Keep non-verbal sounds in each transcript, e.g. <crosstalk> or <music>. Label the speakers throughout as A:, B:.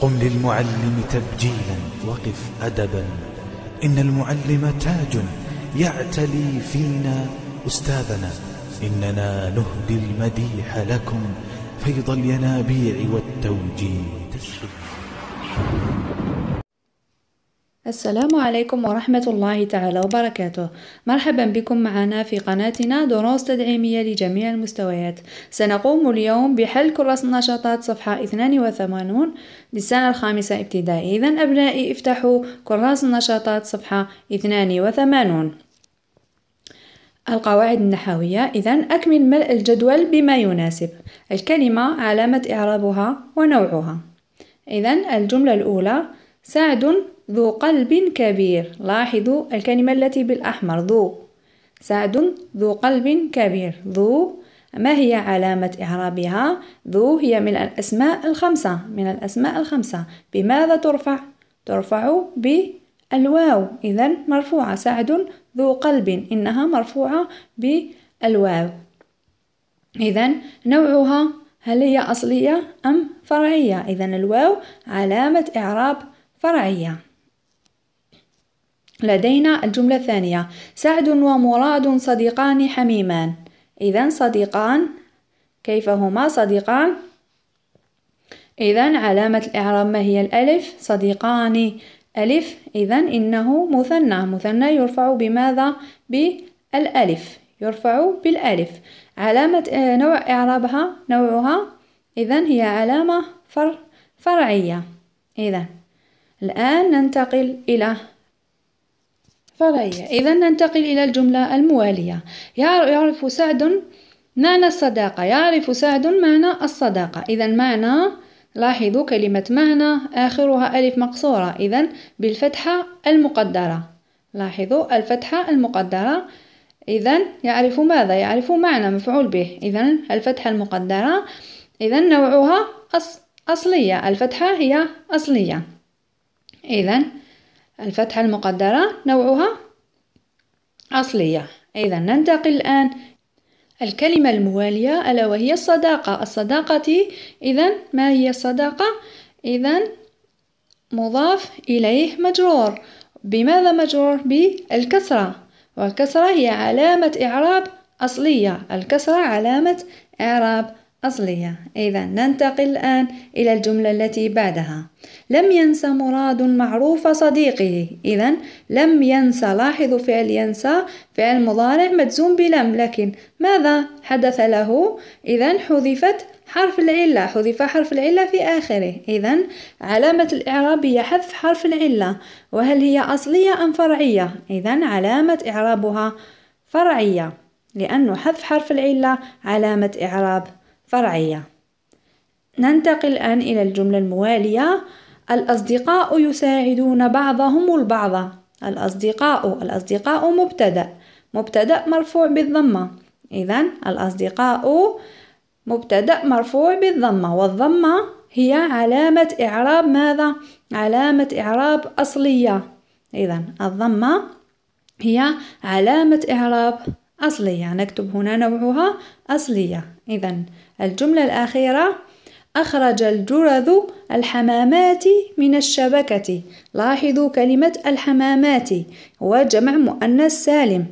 A: قم للمعلم تبجيلا وقف أدبا إن المعلم تاج يعتلي فينا أستاذنا إننا نهدي المديح لكم فيض الينابيع والتوجيه السلام عليكم ورحمة الله تعالى وبركاته مرحبا بكم معنا في قناتنا دروس تدعيمية لجميع المستويات سنقوم اليوم بحل كراس النشاطات صفحة 82 للسنة الخامسة ابتدائي إذا أبنائي افتحوا كراس النشاطات صفحة 82 القواعد النحوية إذا أكمل ملء الجدول بما يناسب الكلمة علامة إعرابها ونوعها إذا الجملة الأولى سعد ذو قلب كبير لاحظوا الكلمة التي بالأحمر ذو سعد ذو قلب كبير ذو ما هي علامة إعرابها؟ ذو هي من الأسماء الخمسة من الأسماء الخمسة بماذا ترفع؟ ترفع بالواو إذا مرفوعة سعد ذو قلب إنها مرفوعة بالواو إذا نوعها هل هي أصلية أم فرعية؟ إذا الواو علامة إعراب فرعية لدينا الجملة الثانية سعد ومراد صديقان حميمان إذا صديقان كيف هما صديقان إذا علامة الإعراب ما هي الألف صديقان ألف إذا إنه مثنى مثنى يرفع بماذا بالألف يرفع بالألف علامة آه، نوع إعرابها نوعها إذا هي علامة فر فرعية إذا الآن ننتقل إلى فرعية إذا ننتقل إلى الجملة الموالية يعرف سعد معنى الصداقة يعرف سعد معنى الصداقة إذا معنى لاحظوا كلمة معنى آخرها ألف مقصورة إذا بالفتحة المقدرة لاحظوا الفتحة المقدرة إذا يعرف ماذا يعرف معنى مفعول به إذا الفتحة المقدرة إذا نوعها أص... أصلية الفتحة هي أصلية إذا الفتحة المقدرة نوعها أصلية إذا ننتقل الآن الكلمة الموالية ألا وهي الصداقة الصداقة إذا ما هي الصداقة؟ إذا مضاف إليه مجرور بماذا مجرور؟ بالكسرة والكسرة هي علامة إعراب أصلية الكسرة علامة إعراب أصلية إذا ننتقل الآن إلى الجملة التي بعدها لم ينسى مراد معروف صديقه إذا لم ينسى لاحظوا فعل ينسى فعل مضارع مجزوم بلم لكن ماذا حدث له إذا حذفت حرف العلة حذف حرف العلة في آخره إذا علامة الإعراب هي حذف حرف العلة وهل هي أصلية أم فرعية إذا علامة إعرابها فرعية لأن حذف حرف العلة علامة إعراب فرعية ننتقل الآن إلى الجملة الموالية الأصدقاء يساعدون بعضهم البعض الأصدقاء الأصدقاء مبتدأ مبتدأ مرفوع بالضمة إذا الأصدقاء مبتدأ مرفوع بالضمة والضمة هي علامة إعراب ماذا؟ علامة إعراب أصلية إذا الضمة هي علامة إعراب أصلية نكتب هنا نوعها أصلية إذا الجملة الأخيرة أخرج الجرذ الحمامات من الشبكة لاحظوا كلمة الحمامات هو جمع مؤنث سالم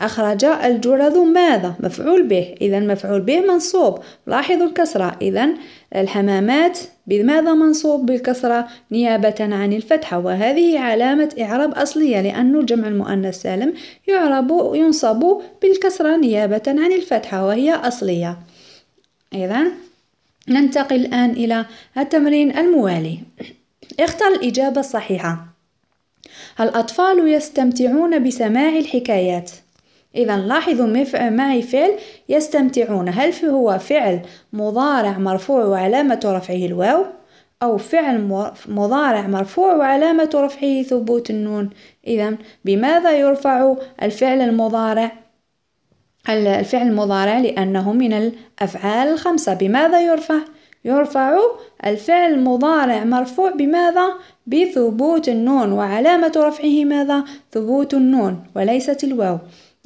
A: أخرج الجرذ ماذا؟ مفعول به إذا مفعول به منصوب لاحظوا الكسرة إذا الحمامات بماذا منصوب بالكسرة نيابة عن الفتحة وهذه علامة إعراب أصلية لأنه جمع المؤنث سالم يعرب ينصب بالكسرة نيابة عن الفتحة وهي أصلية إذا ننتقل الآن إلى التمرين الموالي اختر الإجابة الصحيحة الأطفال يستمتعون بسماع الحكايات إذا لاحظوا معي فعل يستمتعون هل هو فعل مضارع مرفوع وعلامة رفعه الواو أو فعل مضارع مرفوع وعلامة رفعه ثبوت النون إذا بماذا يرفع الفعل المضارع الفعل المضارع لأنه من الأفعال الخمسة بماذا يرفع؟ يرفع الفعل المضارع مرفوع بماذا؟ بثبوت النون وعلامة رفعه ماذا؟ ثبوت النون وليست الواو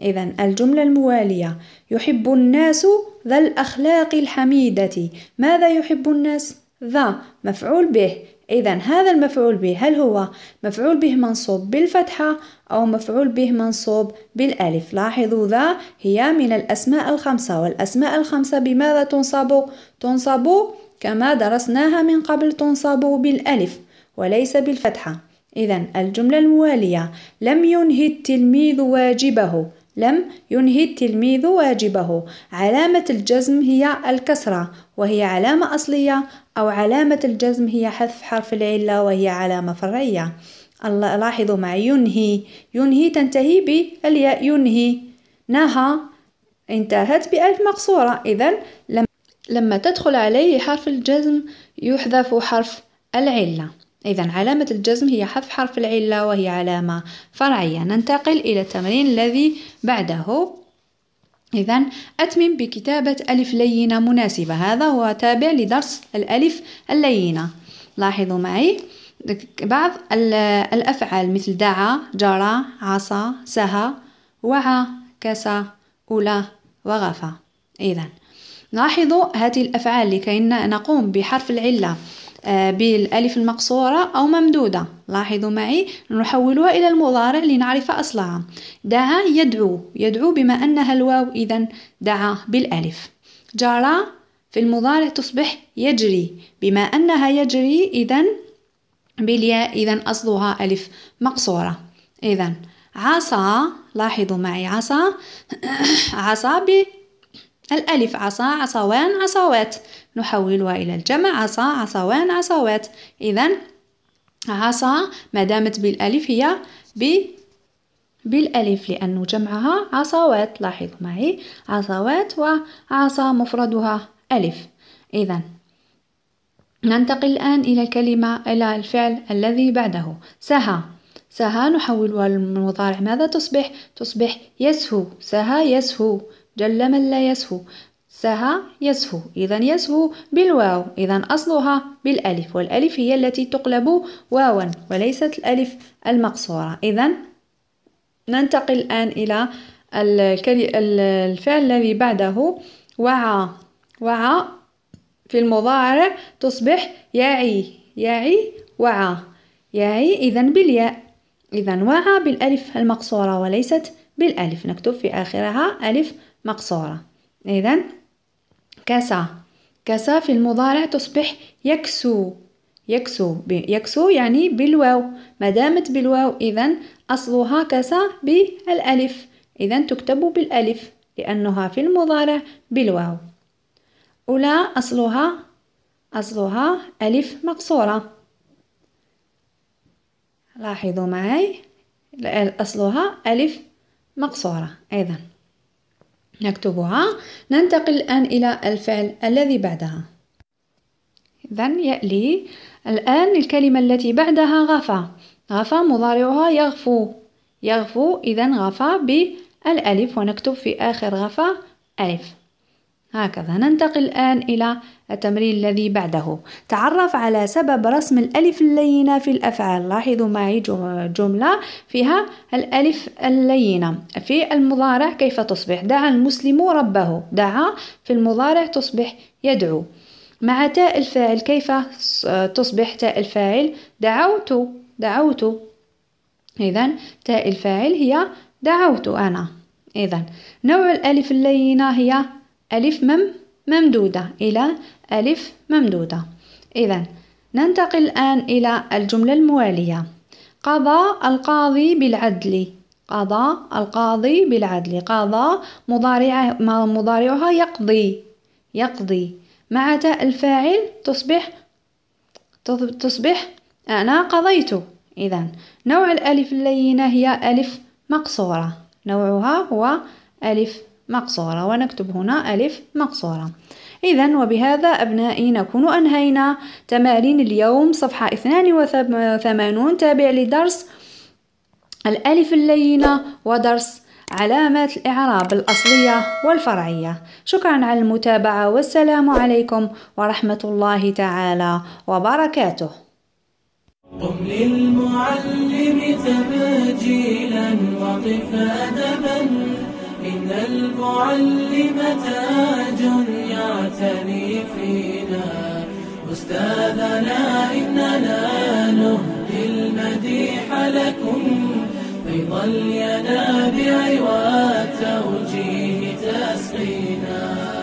A: إذا الجملة الموالية يحب الناس ذا الأخلاق الحميدة ماذا يحب الناس؟ ذا مفعول به إذا هذا المفعول به هل هو مفعول به منصوب بالفتحة أو مفعول به منصوب بالألف لاحظوا ذا هي من الأسماء الخمسة والأسماء الخمسة بماذا تنصب؟ تنصب كما درسناها من قبل تنصب بالألف وليس بالفتحة إذا الجملة الموالية لم ينهي التلميذ واجبه لم ينهي التلميذ واجبه علامة الجزم هي الكسرة وهي علامة أصلية أو علامة الجزم هي حذف حرف العلة وهي علامة فرعية لاحظوا معي ينهي ينهي تنتهي بالياء ينهي نهى انتهت بألف مقصورة إذا لم لما تدخل عليه حرف الجزم يحذف حرف العلة إذا علامة الجزم هي حذف حرف العلة وهي علامة فرعية ننتقل إلى التمرين الذي بعده إذا أتمم بكتابة ألف لينة مناسبة هذا هو تابع لدرس الألف اللينة لاحظوا معي بعض الأفعال مثل دعا جرى عصى سهى وعى كسى أولى وغفى إذا لاحظوا هذه الأفعال لكي نقوم بحرف العلة آه، بالألف المقصورة أو ممدودة لاحظوا معي نحولها إلى المضارع لنعرف أصلها دعا يدعو يدعو بما أنها الواو إذا دعا بالألف جرى في المضارع تصبح يجري بما أنها يجري إذا بالياء إذا أصلها ألف مقصورة إذا عصا لاحظوا معي عصا <clears throat> عصا ب الألف عصا عصوان عصوات نحولها إلى الجمع عصا عصوان عصوات إذا عصا ما دامت بالألف هي ب بالألف لأنه جمعها عصوات لاحظوا معي عصوات وعصا مفردها ألف إذا ننتقل الآن إلى الكلمة إلى الفعل الذي بعده سها سها نحولها للمضارع ماذا تصبح؟ تصبح يسهو سها يسهو جل من لا يسهو سها يسهو إذا يسهو بالواو إذا أصلها بالألف والألف هي التي تقلب واوا وليست الألف المقصورة إذا ننتقل الآن إلى الفعل الذي بعده وعى وعى في المضارع تصبح يعي يعي وعى يعي إذا بالياء إذا وعى بالألف المقصورة وليست بالألف نكتب في آخرها ألف مقصورة إذا كسى كسى في المضارع تصبح يكسو يكسو يكسو يعني بالواو ما دامت بالواو إذا أصلها كسى بالألف إذا تكتب بالألف لأنها في المضارع بالواو أولى أصلها أصلها ألف مقصورة لاحظوا معي أصلها ألف مقصورة أيضا نكتبها ننتقل الآن إلى الفعل الذي بعدها إذا يألي الآن الكلمة التي بعدها غفا غفا مضارعها يغفو يغفو إذا غفا بالألف ونكتب في آخر غفا ألف هكذا ننتقل الآن إلى التمرين الذي بعده تعرف على سبب رسم الألف اللينة في الأفعال لاحظوا معي جملة فيها الألف اللينة في المضارع كيف تصبح دعا المسلم ربه دعا في المضارع تصبح يدعو مع تاء الفاعل كيف تصبح تاء الفاعل دعوت دعوت إذا تاء الفاعل هي دعوت أنا إذا نوع الألف اللينة هي ألف مم ممدودة إلى ألف ممدودة إذا ننتقل الآن إلى الجملة الموالية قضى القاضي بالعدل قضى القاضي بالعدل قضى مضارعه مضارعها يقضي يقضي مع تاء الفاعل تصبح تصبح أنا قضيت إذا نوع الألف اللينة هي ألف مقصورة نوعها هو ألف مقصورة ونكتب هنا ألف مقصورة إذا وبهذا أبنائي نكون أنهينا تمارين اليوم صفحة 82 تابع لدرس الألف اللينة ودرس علامات الإعراب الأصلية والفرعية شكرا على المتابعة والسلام عليكم ورحمة الله تعالى وبركاته قم للمعلم تباجيلا وقف أدبا إن المعلم تاج يعتني فينا أستاذنا إننا نهدي المديح لكم فيض الينابيع والتوجيه تسقينا